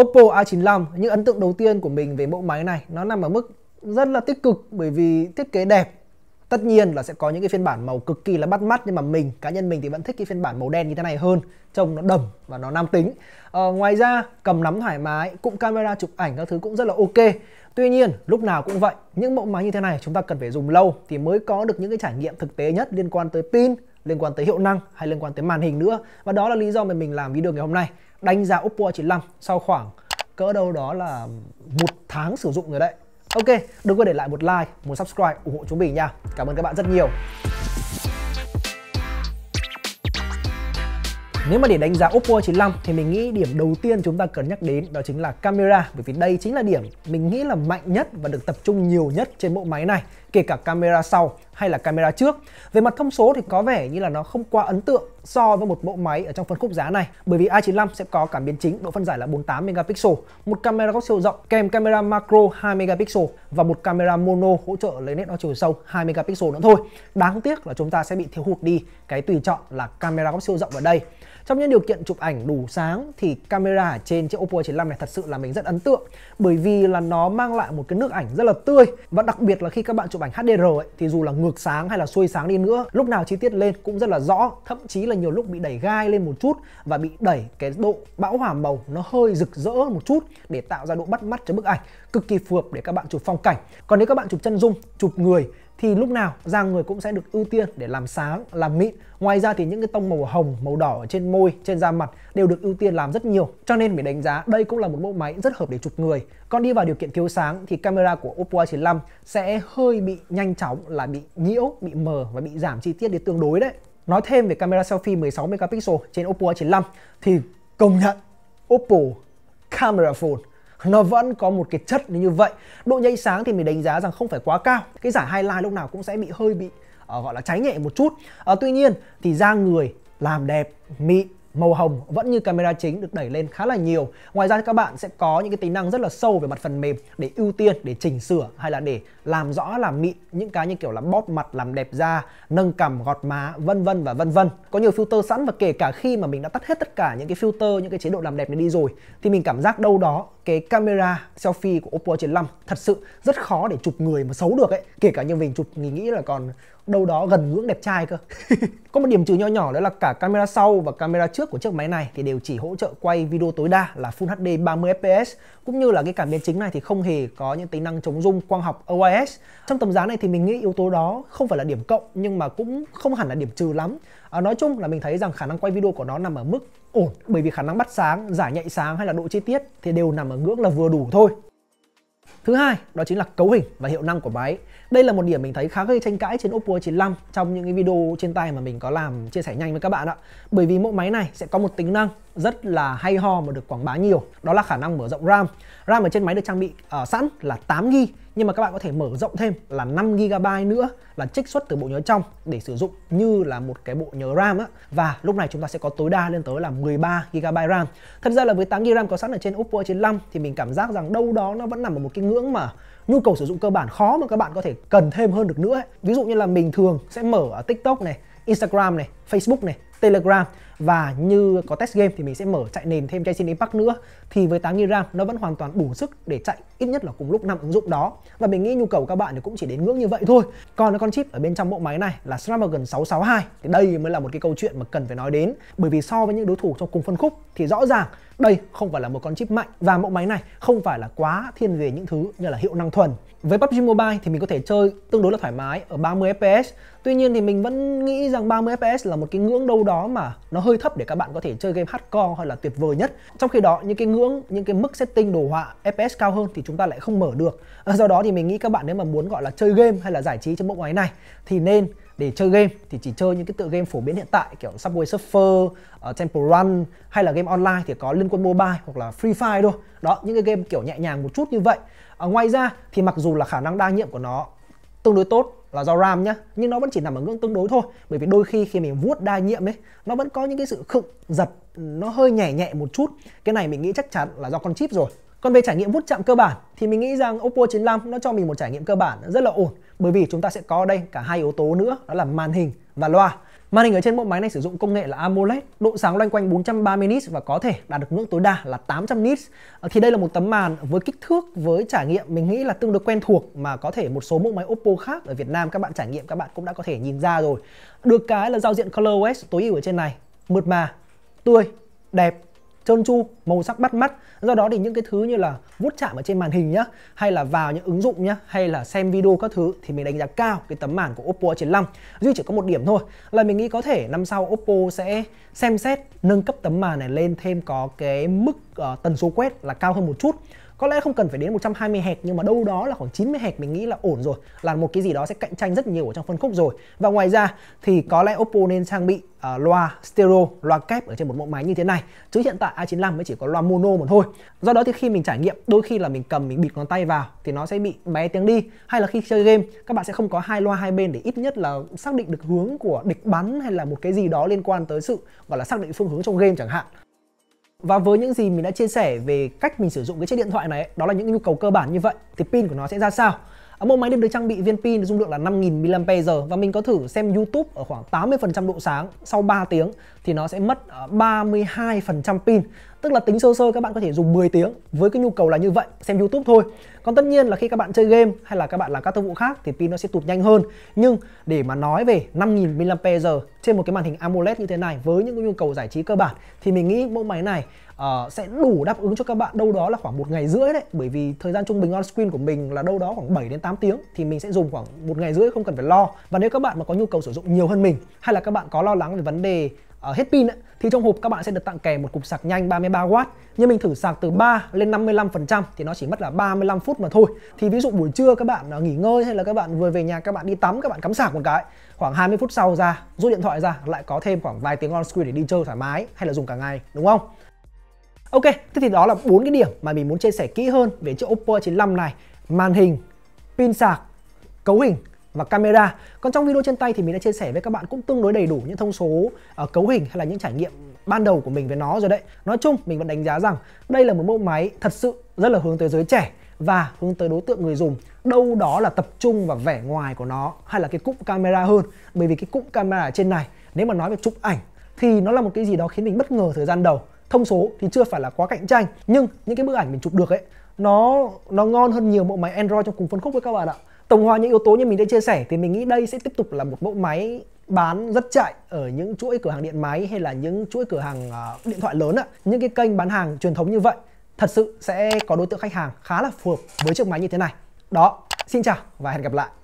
Oppo A95 những ấn tượng đầu tiên của mình về mẫu máy này nó nằm ở mức rất là tích cực bởi vì thiết kế đẹp tất nhiên là sẽ có những cái phiên bản màu cực kỳ là bắt mắt nhưng mà mình cá nhân mình thì vẫn thích cái phiên bản màu đen như thế này hơn trông nó đầm và nó nam tính ờ, ngoài ra cầm nắm thoải mái cụm camera chụp ảnh các thứ cũng rất là ok tuy nhiên lúc nào cũng vậy những mẫu máy như thế này chúng ta cần phải dùng lâu thì mới có được những cái trải nghiệm thực tế nhất liên quan tới pin liên quan tới hiệu năng hay liên quan tới màn hình nữa và đó là lý do mà mình làm video ngày hôm nay đánh giá Oppo A95 sau khoảng cỡ đâu đó là một tháng sử dụng rồi đấy. Ok, đừng quên để lại một like, một subscribe ủng hộ chúng mình nha. Cảm ơn các bạn rất nhiều. Nếu mà để đánh giá Oppo A95 thì mình nghĩ điểm đầu tiên chúng ta cần nhắc đến đó chính là camera bởi vì đây chính là điểm mình nghĩ là mạnh nhất và được tập trung nhiều nhất trên bộ máy này kể cả camera sau hay là camera trước. Về mặt thông số thì có vẻ như là nó không quá ấn tượng so với một mẫu máy ở trong phân khúc giá này bởi vì A95 sẽ có cảm biến chính độ phân giải là 48 megapixel, một camera góc siêu rộng kèm camera macro 2 megapixel và một camera mono hỗ trợ lấy nét đo chiều sâu 2 megapixel nữa thôi. Đáng tiếc là chúng ta sẽ bị thiếu hụt đi cái tùy chọn là camera góc siêu rộng ở đây. Trong những điều kiện chụp ảnh đủ sáng thì camera trên chiếc Oppo A95 này thật sự là mình rất ấn tượng bởi vì là nó mang lại một cái nước ảnh rất là tươi và đặc biệt là khi các bạn chụp ảnh ảnh HDR ấy, thì dù là ngược sáng hay là xuôi sáng đi nữa lúc nào chi tiết lên cũng rất là rõ thậm chí là nhiều lúc bị đẩy gai lên một chút và bị đẩy cái độ bão hòa màu nó hơi rực rỡ một chút để tạo ra độ bắt mắt cho bức ảnh cực kỳ phù hợp để các bạn chụp phong cảnh còn nếu các bạn chụp chân dung chụp người thì lúc nào da người cũng sẽ được ưu tiên để làm sáng, làm mịn. Ngoài ra thì những cái tông màu hồng, màu đỏ ở trên môi, trên da mặt đều được ưu tiên làm rất nhiều. Cho nên mình đánh giá đây cũng là một mẫu máy rất hợp để chụp người. Còn đi vào điều kiện thiếu sáng thì camera của Oppo A95 sẽ hơi bị nhanh chóng là bị nhiễu, bị mờ và bị giảm chi tiết đi tương đối đấy. Nói thêm về camera selfie 16 megapixel trên Oppo A95 thì công nhận Oppo Camera Phone nó vẫn có một cái chất như vậy độ nhạy sáng thì mình đánh giá rằng không phải quá cao cái giải highlight lúc nào cũng sẽ bị hơi bị uh, gọi là cháy nhẹ một chút uh, tuy nhiên thì da người làm đẹp mịn màu hồng vẫn như camera chính được đẩy lên khá là nhiều. Ngoài ra các bạn sẽ có những cái tính năng rất là sâu về mặt phần mềm để ưu tiên, để chỉnh sửa hay là để làm rõ làm mịn những cái như kiểu là bóp mặt, làm đẹp da, nâng cằm, gọt má, vân vân và vân vân. Có nhiều filter sẵn và kể cả khi mà mình đã tắt hết tất cả những cái filter, những cái chế độ làm đẹp này đi rồi thì mình cảm giác đâu đó cái camera selfie của Oppo a 5 thật sự rất khó để chụp người mà xấu được ấy kể cả như mình chụp mình nghĩ là còn đâu đó gần ngưỡng đẹp trai cơ có một điểm trừ nho nhỏ đó là cả camera sau và camera trước của chiếc máy này thì đều chỉ hỗ trợ quay video tối đa là Full HD 30 fps cũng như là cái cảm biến chính này thì không hề có những tính năng chống rung quang học OIS trong tầm giá này thì mình nghĩ yếu tố đó không phải là điểm cộng nhưng mà cũng không hẳn là điểm trừ lắm à, nói chung là mình thấy rằng khả năng quay video của nó nằm ở mức ổn bởi vì khả năng bắt sáng giải nhạy sáng hay là độ chi tiết thì đều nằm ở ngưỡng là vừa đủ thôi Thứ hai, đó chính là cấu hình và hiệu năng của máy. Đây là một điểm mình thấy khá gây tranh cãi trên Oppo 95 trong những cái video trên tay mà mình có làm chia sẻ nhanh với các bạn ạ. Bởi vì mẫu máy này sẽ có một tính năng rất là hay ho mà được quảng bá nhiều, đó là khả năng mở rộng RAM. RAM ở trên máy được trang bị uh, sẵn là 8GB nhưng mà các bạn có thể mở rộng thêm là 5 GB nữa là trích xuất từ bộ nhớ trong để sử dụng như là một cái bộ nhớ RAM á và lúc này chúng ta sẽ có tối đa lên tới là 13 GB RAM. Thật ra là với 8 GB RAM có sẵn ở trên Oppo A95 thì mình cảm giác rằng đâu đó nó vẫn nằm ở một cái ngưỡng mà nhu cầu sử dụng cơ bản khó mà các bạn có thể cần thêm hơn được nữa ấy. Ví dụ như là mình thường sẽ mở ở TikTok này Instagram này, Facebook này, Telegram và như có test game thì mình sẽ mở chạy nền thêm Genshin Impact nữa thì với 8 GB RAM nó vẫn hoàn toàn đủ sức để chạy ít nhất là cùng lúc năm ứng dụng đó và mình nghĩ nhu cầu các bạn thì cũng chỉ đến ngưỡng như vậy thôi còn con chip ở bên trong bộ máy này là Snapdragon 662 thì đây mới là một cái câu chuyện mà cần phải nói đến bởi vì so với những đối thủ trong cùng phân khúc thì rõ ràng đây không phải là một con chip mạnh và mẫu máy này không phải là quá thiên về những thứ như là hiệu năng thuần. Với PUBG Mobile thì mình có thể chơi tương đối là thoải mái ở 30 FPS. Tuy nhiên thì mình vẫn nghĩ rằng 30 FPS là một cái ngưỡng đâu đó mà nó hơi thấp để các bạn có thể chơi game hardcore hay là tuyệt vời nhất. Trong khi đó những cái ngưỡng, những cái mức setting đồ họa FPS cao hơn thì chúng ta lại không mở được. Ờ, do đó thì mình nghĩ các bạn nếu mà muốn gọi là chơi game hay là giải trí trên mẫu máy này thì nên để chơi game thì chỉ chơi những cái tựa game phổ biến hiện tại kiểu Subway Surfer, uh, Temple Run hay là game online thì có Liên Quân Mobile hoặc là Free Fire thôi. Đó, những cái game kiểu nhẹ nhàng một chút như vậy. Uh, ngoài ra thì mặc dù là khả năng đa nhiệm của nó tương đối tốt là do RAM nhá, nhưng nó vẫn chỉ nằm ở ngưỡng tương đối thôi, bởi vì đôi khi khi mình vuốt đa nhiệm ấy, nó vẫn có những cái sự khựng giật nó hơi nhẹ nhẹ một chút. Cái này mình nghĩ chắc chắn là do con chip rồi còn về trải nghiệm vuốt chạm cơ bản thì mình nghĩ rằng Oppo 95 nó cho mình một trải nghiệm cơ bản rất là ổn bởi vì chúng ta sẽ có đây cả hai yếu tố nữa đó là màn hình và loa. Màn hình ở trên mẫu máy này sử dụng công nghệ là AMOLED, độ sáng loanh quanh 430 nits và có thể đạt được ngưỡng tối đa là 800 nits. Ờ, thì đây là một tấm màn với kích thước, với trải nghiệm mình nghĩ là tương đối quen thuộc mà có thể một số mẫu máy Oppo khác ở Việt Nam các bạn trải nghiệm các bạn cũng đã có thể nhìn ra rồi. Được cái là giao diện ColorOS tối ưu ở trên này, mượt mà, tươi, đẹp trơn tru màu sắc bắt mắt do đó thì những cái thứ như là vuốt chạm ở trên màn hình nhá hay là vào những ứng dụng nhá hay là xem video các thứ thì mình đánh giá cao cái tấm màn của Oppo A95 duy chỉ có một điểm thôi là mình nghĩ có thể năm sau Oppo sẽ xem xét nâng cấp tấm màn này lên thêm có cái mức uh, tần số quét là cao hơn một chút có lẽ không cần phải đến 120 hẹt nhưng mà đâu đó là khoảng 90 hẹt mình nghĩ là ổn rồi là một cái gì đó sẽ cạnh tranh rất nhiều ở trong phân khúc rồi và ngoài ra thì có lẽ Oppo nên trang bị uh, loa stereo loa kép ở trên một mẫu máy như thế này chứ hiện tại A95 mới chỉ có loa mono một thôi do đó thì khi mình trải nghiệm đôi khi là mình cầm mình bịt ngón tay vào thì nó sẽ bị bé tiếng đi hay là khi chơi game các bạn sẽ không có hai loa hai bên để ít nhất là xác định được hướng của địch bắn hay là một cái gì đó liên quan tới sự gọi là xác định phương hướng trong game chẳng hạn và với những gì mình đã chia sẻ về cách mình sử dụng cái chiếc điện thoại này, đó là những nhu cầu cơ bản như vậy thì pin của nó sẽ ra sao? ở Mẫu máy được trang bị viên pin dung lượng là 5000 mAh và mình có thử xem YouTube ở khoảng 80% độ sáng sau 3 tiếng thì nó sẽ mất 32% ờ, pin tức là tính sơ sơ các bạn có thể dùng 10 tiếng với cái nhu cầu là như vậy xem YouTube thôi còn tất nhiên là khi các bạn chơi game hay là các bạn làm các tác vụ khác thì pin nó sẽ tụt nhanh hơn nhưng để mà nói về 5.000 mAh trên một cái màn hình AMOLED như thế này với những cái nhu cầu giải trí cơ bản thì mình nghĩ mẫu máy này uh, sẽ đủ đáp ứng cho các bạn đâu đó là khoảng một ngày rưỡi đấy bởi vì thời gian trung bình on screen của mình là đâu đó khoảng 7 đến 8 tiếng thì mình sẽ dùng khoảng một ngày rưỡi không cần phải lo và nếu các bạn mà có nhu cầu sử dụng nhiều hơn mình hay là các bạn có lo lắng về vấn đề uh, hết pin ấy, thì trong hộp các bạn sẽ được tặng kèm một cục sạc nhanh 33W nhưng mình thử sạc từ 3 lên 55% thì nó chỉ mất là 35 phút mà thôi thì ví dụ buổi trưa các bạn à, nghỉ ngơi hay là các bạn vừa về nhà các bạn đi tắm các bạn cắm sạc một cái khoảng 20 phút sau ra rút điện thoại ra lại có thêm khoảng vài tiếng on screen để đi chơi thoải mái hay là dùng cả ngày đúng không Ok, thế thì đó là bốn cái điểm mà mình muốn chia sẻ kỹ hơn về chiếc Oppo A95 này. Màn hình, pin sạc, cấu hình và camera. Còn trong video trên tay thì mình đã chia sẻ với các bạn cũng tương đối đầy đủ những thông số ở ờ, cấu hình hay là những trải nghiệm ban đầu của mình với nó rồi đấy. Nói chung mình vẫn đánh giá rằng đây là một mẫu máy thật sự rất là hướng tới giới trẻ và hướng tới đối tượng người dùng đâu đó là tập trung vào vẻ ngoài của nó hay là cái cụm camera hơn bởi vì cái cụm camera ở trên này nếu mà nói về chụp ảnh thì nó là một cái gì đó khiến mình bất ngờ thời gian đầu thông số thì chưa phải là quá cạnh tranh nhưng những cái bức ảnh mình chụp được ấy nó nó ngon hơn nhiều mẫu máy Android trong cùng phân khúc với các bạn ạ tổng hòa những yếu tố như mình đã chia sẻ thì mình nghĩ đây sẽ tiếp tục là một mẫu máy bán rất chạy ở những chuỗi cửa hàng điện máy hay là những chuỗi cửa hàng à, điện thoại lớn ạ những cái kênh bán hàng truyền thống như vậy thật sự sẽ có đối tượng khách hàng khá là phù hợp với chiếc máy như thế này đó xin chào và hẹn gặp lại